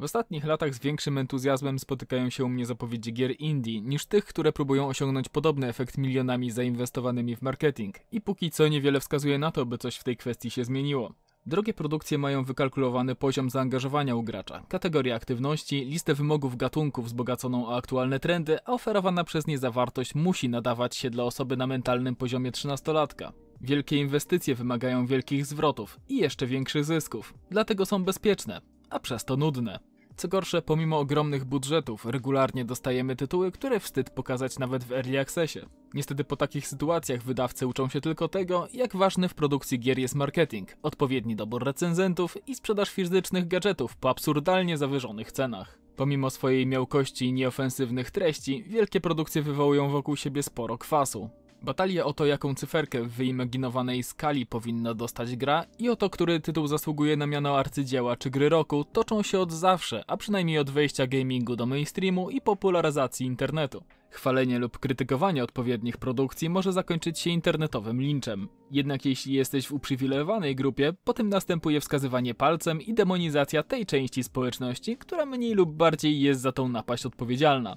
W ostatnich latach z większym entuzjazmem spotykają się u mnie zapowiedzi gier indie niż tych, które próbują osiągnąć podobny efekt milionami zainwestowanymi w marketing i póki co niewiele wskazuje na to, by coś w tej kwestii się zmieniło. Drogie produkcje mają wykalkulowany poziom zaangażowania u gracza, kategorie aktywności, listę wymogów gatunków wzbogaconą o aktualne trendy, a oferowana przez nie zawartość musi nadawać się dla osoby na mentalnym poziomie 13-latka. Wielkie inwestycje wymagają wielkich zwrotów i jeszcze większych zysków, dlatego są bezpieczne, a przez to nudne. Co gorsze, pomimo ogromnych budżetów, regularnie dostajemy tytuły, które wstyd pokazać nawet w Early Accessie. Niestety po takich sytuacjach wydawcy uczą się tylko tego, jak ważny w produkcji gier jest marketing, odpowiedni dobór recenzentów i sprzedaż fizycznych gadżetów po absurdalnie zawyżonych cenach. Pomimo swojej miałkości i nieofensywnych treści, wielkie produkcje wywołują wokół siebie sporo kwasu. Batalie o to, jaką cyferkę w wyimaginowanej skali powinna dostać gra i o to, który tytuł zasługuje na miano arcydzieła czy gry roku, toczą się od zawsze, a przynajmniej od wejścia gamingu do mainstreamu i popularyzacji internetu. Chwalenie lub krytykowanie odpowiednich produkcji może zakończyć się internetowym linczem. Jednak jeśli jesteś w uprzywilejowanej grupie, potem następuje wskazywanie palcem i demonizacja tej części społeczności, która mniej lub bardziej jest za tą napaść odpowiedzialna.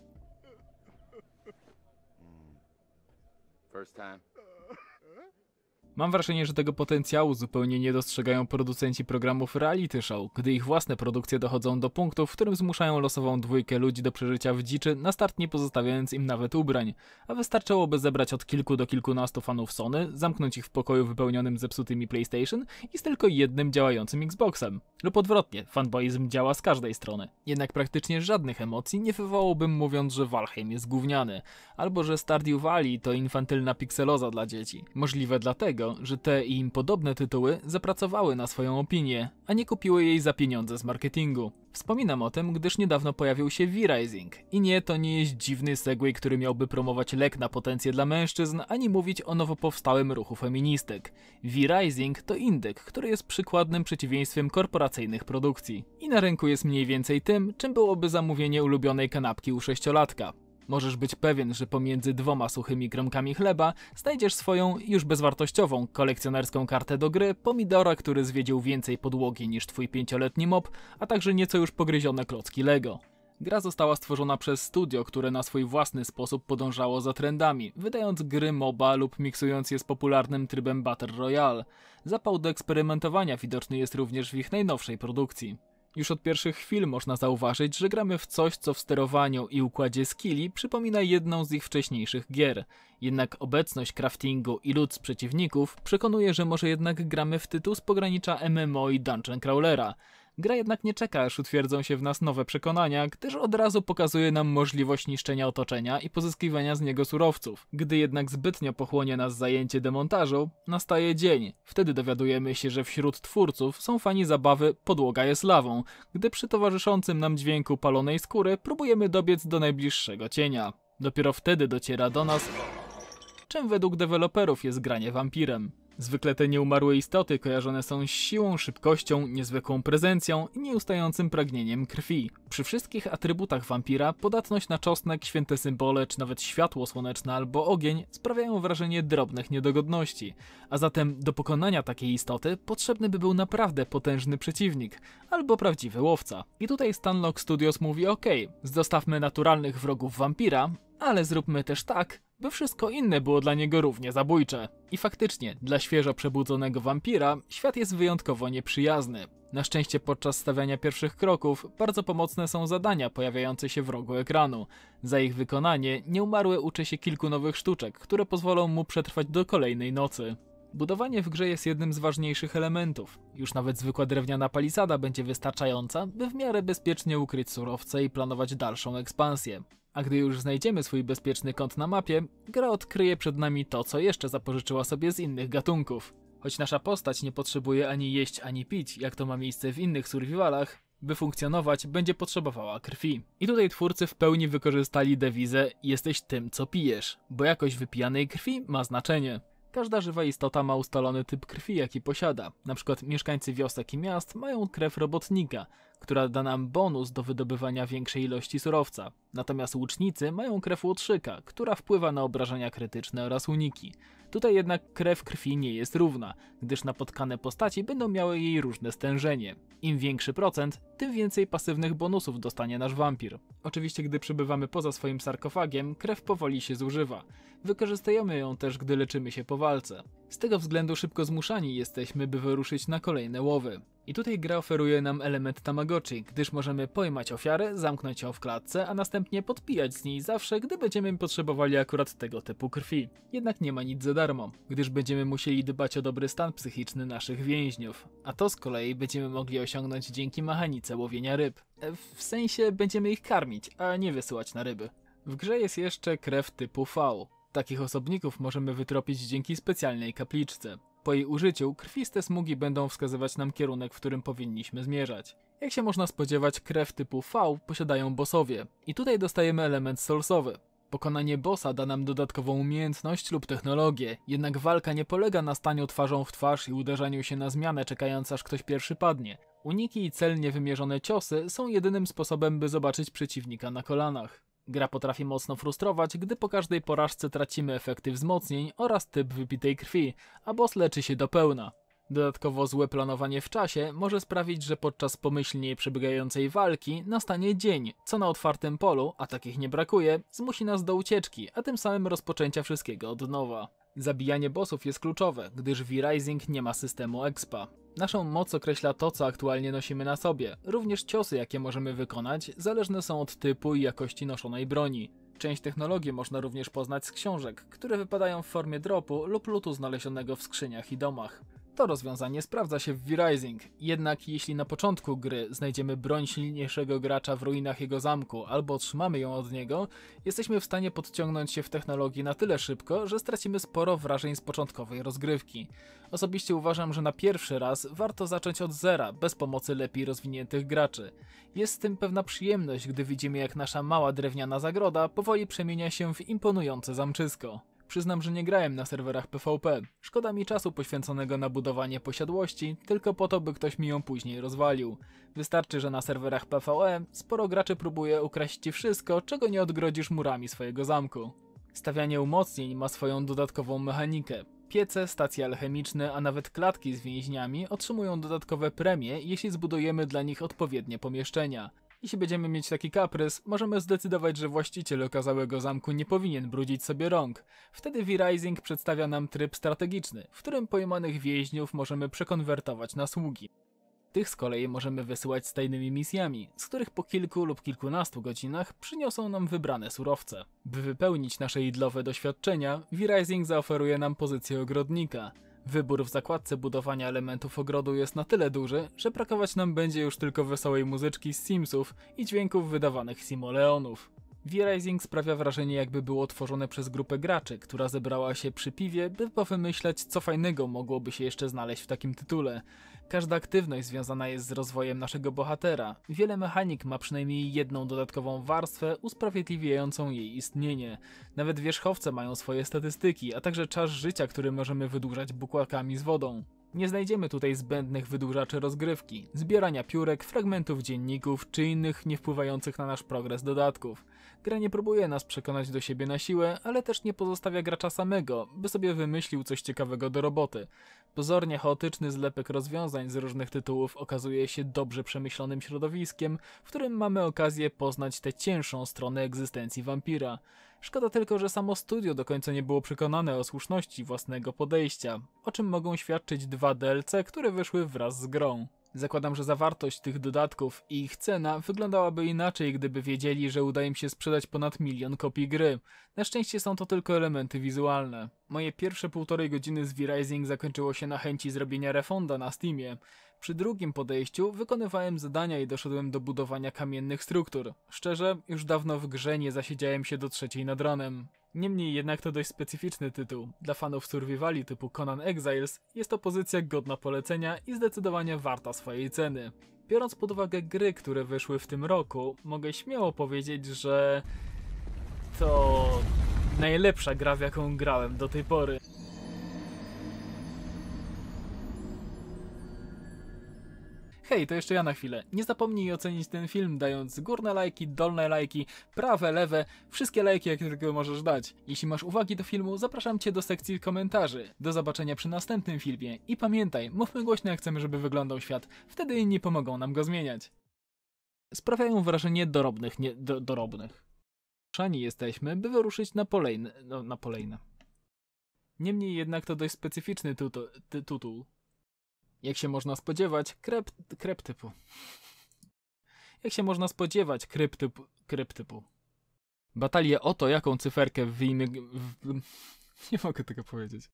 First time. Mam wrażenie, że tego potencjału zupełnie nie dostrzegają producenci programów reality show, gdy ich własne produkcje dochodzą do punktu, w którym zmuszają losową dwójkę ludzi do przeżycia w dziczy, na start nie pozostawiając im nawet ubrań. A wystarczyłoby zebrać od kilku do kilkunastu fanów Sony, zamknąć ich w pokoju wypełnionym zepsutymi PlayStation i z tylko jednym działającym Xboxem. Lub odwrotnie, fanboyzm działa z każdej strony. Jednak praktycznie żadnych emocji nie wywołałbym mówiąc, że Valheim jest gówniany, albo że Stardew Valley to infantylna pikseloza dla dzieci. Możliwe dlatego, że te i im podobne tytuły zapracowały na swoją opinię, a nie kupiły jej za pieniądze z marketingu. Wspominam o tym, gdyż niedawno pojawił się V-Rising. I nie, to nie jest dziwny segway, który miałby promować lek na potencję dla mężczyzn, ani mówić o nowo powstałym ruchu feministek. V-Rising to indek, który jest przykładnym przeciwieństwem korporacyjnych produkcji. I na rynku jest mniej więcej tym, czym byłoby zamówienie ulubionej kanapki u sześciolatka. Możesz być pewien, że pomiędzy dwoma suchymi kromkami chleba znajdziesz swoją już bezwartościową kolekcjonerską kartę do gry, pomidora, który zwiedził więcej podłogi niż twój pięcioletni mop, a także nieco już pogryzione klocki Lego. Gra została stworzona przez studio, które na swój własny sposób podążało za trendami, wydając gry MOBA lub miksując je z popularnym trybem Battle Royale. Zapał do eksperymentowania widoczny jest również w ich najnowszej produkcji. Już od pierwszych chwil można zauważyć, że gramy w coś, co w sterowaniu i układzie skilli przypomina jedną z ich wcześniejszych gier. Jednak obecność craftingu i ludz z przeciwników przekonuje, że może jednak gramy w tytuł z pogranicza MMO i Dungeon Crawlera. Gra jednak nie czeka, aż utwierdzą się w nas nowe przekonania, gdyż od razu pokazuje nam możliwość niszczenia otoczenia i pozyskiwania z niego surowców. Gdy jednak zbytnio pochłonie nas zajęcie demontażu, nastaje dzień. Wtedy dowiadujemy się, że wśród twórców są fani zabawy Podłoga jest lawą, gdy przy towarzyszącym nam dźwięku palonej skóry próbujemy dobiec do najbliższego cienia. Dopiero wtedy dociera do nas, czym według deweloperów jest granie wampirem. Zwykle te nieumarłe istoty kojarzone są z siłą, szybkością, niezwykłą prezencją i nieustającym pragnieniem krwi. Przy wszystkich atrybutach wampira podatność na czosnek, święte symbole czy nawet światło słoneczne albo ogień sprawiają wrażenie drobnych niedogodności. A zatem do pokonania takiej istoty potrzebny by był naprawdę potężny przeciwnik albo prawdziwy łowca. I tutaj Stanlock Studios mówi ok, zostawmy naturalnych wrogów wampira, ale zróbmy też tak, by wszystko inne było dla niego równie zabójcze. I faktycznie, dla świeżo przebudzonego wampira świat jest wyjątkowo nieprzyjazny. Na szczęście podczas stawiania pierwszych kroków bardzo pomocne są zadania pojawiające się w rogu ekranu. Za ich wykonanie nieumarły uczy się kilku nowych sztuczek, które pozwolą mu przetrwać do kolejnej nocy. Budowanie w grze jest jednym z ważniejszych elementów. Już nawet zwykła drewniana palisada będzie wystarczająca, by w miarę bezpiecznie ukryć surowce i planować dalszą ekspansję. A gdy już znajdziemy swój bezpieczny kąt na mapie, gra odkryje przed nami to, co jeszcze zapożyczyła sobie z innych gatunków. Choć nasza postać nie potrzebuje ani jeść, ani pić, jak to ma miejsce w innych survivalach, by funkcjonować, będzie potrzebowała krwi. I tutaj twórcy w pełni wykorzystali dewizę jesteś tym, co pijesz, bo jakość wypijanej krwi ma znaczenie. Każda żywa istota ma ustalony typ krwi, jaki posiada. Na przykład mieszkańcy wiosek i miast mają krew robotnika, która da nam bonus do wydobywania większej ilości surowca. Natomiast łucznicy mają krew łotrzyka, która wpływa na obrażenia krytyczne oraz uniki. Tutaj jednak krew krwi nie jest równa, gdyż napotkane postaci będą miały jej różne stężenie. Im większy procent, tym więcej pasywnych bonusów dostanie nasz wampir. Oczywiście gdy przebywamy poza swoim sarkofagiem, krew powoli się zużywa. Wykorzystujemy ją też, gdy leczymy się po walce. Z tego względu szybko zmuszani jesteśmy, by wyruszyć na kolejne łowy. I tutaj gra oferuje nam element Tamagotchi, gdyż możemy pojmać ofiarę, zamknąć ją w klatce, a następnie podpijać z niej zawsze, gdy będziemy potrzebowali akurat tego typu krwi. Jednak nie ma nic za darmo, gdyż będziemy musieli dbać o dobry stan psychiczny naszych więźniów, a to z kolei będziemy mogli osiągnąć dzięki mechanice łowienia ryb. E, w sensie będziemy ich karmić, a nie wysyłać na ryby. W grze jest jeszcze krew typu V. Takich osobników możemy wytropić dzięki specjalnej kapliczce. Po jej użyciu krwiste smugi będą wskazywać nam kierunek, w którym powinniśmy zmierzać. Jak się można spodziewać, krew typu V posiadają bossowie. I tutaj dostajemy element soulsowy. Pokonanie bossa da nam dodatkową umiejętność lub technologię, jednak walka nie polega na staniu twarzą w twarz i uderzaniu się na zmianę, czekając aż ktoś pierwszy padnie. Uniki i celnie wymierzone ciosy są jedynym sposobem, by zobaczyć przeciwnika na kolanach. Gra potrafi mocno frustrować, gdy po każdej porażce tracimy efekty wzmocnień oraz typ wypitej krwi, a boss leczy się do pełna. Dodatkowo złe planowanie w czasie może sprawić, że podczas pomyślnie przebiegającej walki nastanie dzień, co na otwartym polu, a takich nie brakuje, zmusi nas do ucieczki, a tym samym rozpoczęcia wszystkiego od nowa. Zabijanie bossów jest kluczowe, gdyż V-Rising nie ma systemu expa. Naszą moc określa to, co aktualnie nosimy na sobie. Również ciosy, jakie możemy wykonać, zależne są od typu i jakości noszonej broni. Część technologii można również poznać z książek, które wypadają w formie dropu lub lutu znalezionego w skrzyniach i domach. To rozwiązanie sprawdza się w V-Rising, jednak jeśli na początku gry znajdziemy broń silniejszego gracza w ruinach jego zamku albo otrzymamy ją od niego, jesteśmy w stanie podciągnąć się w technologii na tyle szybko, że stracimy sporo wrażeń z początkowej rozgrywki. Osobiście uważam, że na pierwszy raz warto zacząć od zera, bez pomocy lepiej rozwiniętych graczy. Jest z tym pewna przyjemność, gdy widzimy jak nasza mała drewniana zagroda powoli przemienia się w imponujące zamczysko. Przyznam, że nie grałem na serwerach PvP. Szkoda mi czasu poświęconego na budowanie posiadłości, tylko po to, by ktoś mi ją później rozwalił. Wystarczy, że na serwerach PvE sporo graczy próbuje ukraść ci wszystko, czego nie odgrodzisz murami swojego zamku. Stawianie umocnień ma swoją dodatkową mechanikę. Piece, stacje alchemiczne, a nawet klatki z więźniami otrzymują dodatkowe premie, jeśli zbudujemy dla nich odpowiednie pomieszczenia. Jeśli będziemy mieć taki kaprys, możemy zdecydować, że właściciel okazałego zamku nie powinien brudzić sobie rąk. Wtedy V-Rising przedstawia nam tryb strategiczny, w którym pojmanych więźniów możemy przekonwertować na sługi. Tych z kolei możemy wysyłać z tajnymi misjami, z których po kilku lub kilkunastu godzinach przyniosą nam wybrane surowce. By wypełnić nasze idlowe doświadczenia, V-Rising zaoferuje nam pozycję ogrodnika – Wybór w zakładce budowania elementów ogrodu jest na tyle duży, że brakować nam będzie już tylko wesołej muzyczki z Simsów i dźwięków wydawanych Simoleonów. V-Rising sprawia wrażenie jakby było tworzone przez grupę graczy, która zebrała się przy piwie, by powymyśleć co fajnego mogłoby się jeszcze znaleźć w takim tytule. Każda aktywność związana jest z rozwojem naszego bohatera. Wiele mechanik ma przynajmniej jedną dodatkową warstwę usprawiedliwiającą jej istnienie. Nawet wierzchowce mają swoje statystyki, a także czas życia, który możemy wydłużać bukłakami z wodą. Nie znajdziemy tutaj zbędnych wydłużaczy rozgrywki, zbierania piórek, fragmentów dzienników czy innych niewpływających na nasz progres dodatków. Gra nie próbuje nas przekonać do siebie na siłę, ale też nie pozostawia gracza samego, by sobie wymyślił coś ciekawego do roboty. Pozornie chaotyczny zlepek rozwiązań z różnych tytułów okazuje się dobrze przemyślonym środowiskiem, w którym mamy okazję poznać tę cięższą stronę egzystencji wampira. Szkoda tylko, że samo studio do końca nie było przekonane o słuszności własnego podejścia, o czym mogą świadczyć dwa DLC, które wyszły wraz z grą. Zakładam, że zawartość tych dodatków i ich cena wyglądałaby inaczej, gdyby wiedzieli, że uda im się sprzedać ponad milion kopii gry. Na szczęście są to tylko elementy wizualne. Moje pierwsze półtorej godziny z V-Rising zakończyło się na chęci zrobienia refonda na Steamie. Przy drugim podejściu wykonywałem zadania i doszedłem do budowania kamiennych struktur. Szczerze, już dawno w grze nie zasiedziałem się do trzeciej nad ranem. Niemniej jednak to dość specyficzny tytuł. Dla fanów survivali typu Conan Exiles jest to pozycja godna polecenia i zdecydowanie warta swojej ceny. Biorąc pod uwagę gry, które wyszły w tym roku, mogę śmiało powiedzieć, że... to... najlepsza gra w jaką grałem do tej pory. Hej, to jeszcze ja na chwilę. Nie zapomnij ocenić ten film, dając górne lajki, dolne lajki, prawe, lewe, wszystkie lajki, jakie tylko możesz dać. Jeśli masz uwagi do filmu, zapraszam Cię do sekcji komentarzy. Do zobaczenia przy następnym filmie i pamiętaj, mówmy głośno jak chcemy, żeby wyglądał świat, wtedy inni pomogą nam go zmieniać. Sprawiają wrażenie dorobnych, nie do, dorobnych. Szani jesteśmy, by wyruszyć na polejne, no, na Niemniej jednak to dość specyficzny tytuł. tutu, jak się można spodziewać, krep, kreptypu. Jak się można spodziewać kryptypu, kryptypu? Batalie o to, jaką cyferkę wyimig... W... Nie mogę tego powiedzieć.